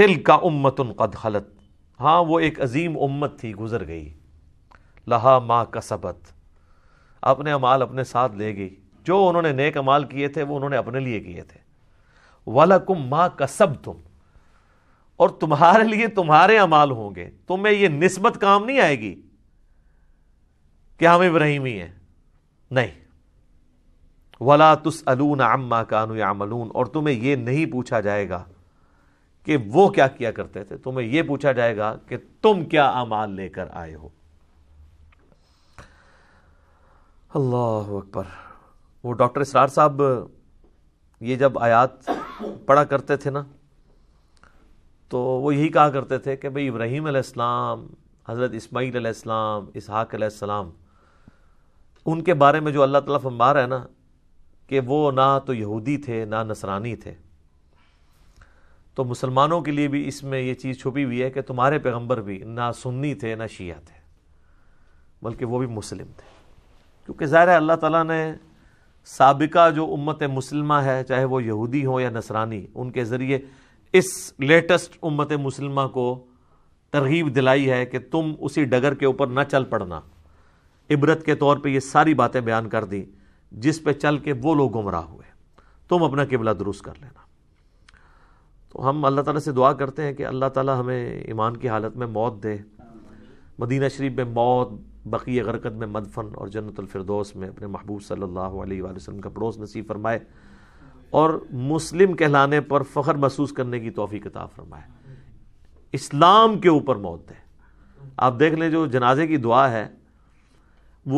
तिल का उम्मतन कद हलत हाँ वो एक अजीम उम्मत थी गुजर गई लहा माँ कसबत अपने अमाल अपने साथ ले गई जो उन्होंने नेक अमाल किए थे वो उन्होंने अपने लिए किए थे वाला कुम माँ कसब तुम और तुम्हारे लिए तुम्हारे अमाल होंगे तुम्हें ये नस्बत काम नहीं आएगी कि हम इब्राहिमी हैं नहीं वला तुस अलून अम्मा कानू यामलून और तुम्हें यह नहीं पूछा जाएगा कि वो क्या किया करते थे तुम्हें यह पूछा जाएगा कि तुम क्या अमाल लेकर आए हो अल्लाह अकबर वो डॉक्टर इसरार साहब ये जब आयात पढ़ा करते थे ना तो वो यही कहा करते थे कि भाई इब्राहिम अलैहिस्सलाम हज़रत इस्माईल अलैहिस्सलाम इसहाक अलैहिस्सलाम उनके बारे में जो अल्लाह ताला फरमा रहा है ना कि वो ना तो यहूदी थे ना नसरानी थे तो मुसलमानों के लिए भी इसमें यह चीज़ छुपी हुई है कि तुम्हारे पैगंबर भी ना सुन्नी थे ना शिया थे बल्कि वो भी मुस्लिम थे क्योंकि ज़ाहिर है अल्लाह ताला ने सबका जो उम्मत मुसलमा है चाहे वो यहूदी हो या नसरानी उनके ज़रिए इस लेटेस्ट उम्मत मुसलमा को तरगीब दिलाई है कि तुम उसी डगर के ऊपर ना चल पड़ना इबरत के तौर पे ये सारी बातें बयान कर दी जिस पे चल के वो लोग गुमराह हुए तुम अपना किबला दुरुस्त कर लेना तो हम अल्लाह ताला से दुआ करते हैं कि अल्लाह ताला हमें ईमान की हालत में मौत दे मदीना शरीफ में मौत बकी गरकत में मदफन और जन्नतफरदोस में अपने महबूब सल्लल्लाहु अलैहि का पड़ोस नसीब फरमाए और मुस्लिम कहलाने पर फ़ख्र महसूस करने की तोफ़ी किताब फरमाए इस्लाम के ऊपर मौत दे आप देख लें जो जनाजे की दुआ है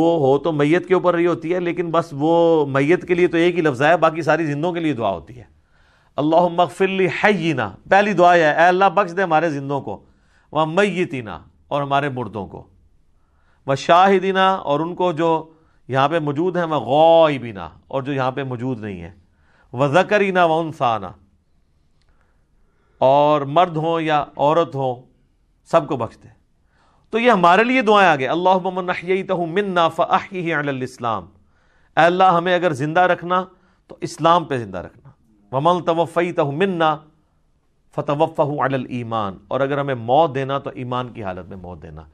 वो हो तो मैत के ऊपर रही होती है लेकिन बस वो मैत के लिए तो एक ही लफ्ज़ है बाकी सारी जिंदों के लिए दुआ होती है अल्लाह मगफिल्ली हैना पहली दुआ है अल्लाह बख्श दे हमारे जिंदों को वह मैतीना और हमारे मुर्दों को वह शाहिदीना और उनको जो यहाँ पर मौजूद हैं वह गौबिना और जो यहाँ पर मौजूद नहीं है वह जकरीना व उनसाना और मर्द हों या औरत हों को बख्श दे तो ये हमारे लिए दुआएँ आ गए अल्लाह मनही तहु मिन्ना फ़ाही अल्लाम अल्लाह हमें अगर ज़िंदा रखना तो इस्लाम पर ज़िंदा रखना वमल तवफ़ई तह मन्ना फ़तवफ़ा अल ईमान और अगर हमें मौत देना तो ईमान की हालत में मौत देना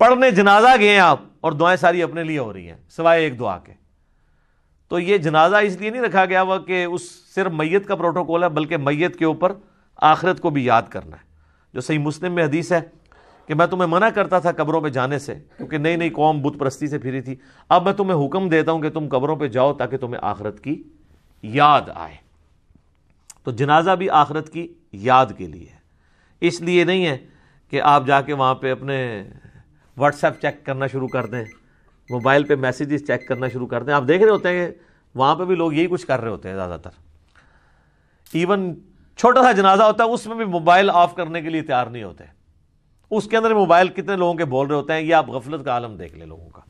पढ़ने जनाजा गए हैं आप और दुआएं सारी अपने लिए हो रही हैं सिवाए एक दुआ के तो ये जनाजा इसलिए नहीं रखा गया हुआ कि उस सिर्फ मैत का प्रोटोकॉल है बल्कि मैयत के ऊपर आखिरत को भी याद करना है जो सही मुस्लिम में हदीस है कि मैं तुम्हें मना करता था कब्रों पर जाने से क्योंकि नई नई कौम बुत परस्ती से फिरी थी अब मैं तुम्हें हुक्म देता हूँ कि तुम कब्रों पर जाओ ताकि तुम्हें आखिरत की याद आए तो जनाजा भी आखरत की याद के लिए है इसलिए नहीं है कि आप जाके वहाँ पर अपने व्हाट्सएप चेक करना शुरू कर दें मोबाइल पर मैसेजेस चेक करना शुरू कर दें आप देख रहे होते हैं कि वहाँ पे भी लोग यही कुछ कर रहे होते हैं ज़्यादातर इवन छोटा सा जनाजा होता है उसमें भी मोबाइल ऑफ करने के लिए तैयार नहीं होते उसके अंदर मोबाइल कितने लोगों के बोल रहे होते हैं ये आप गफलत का आलम देख ले लोगों का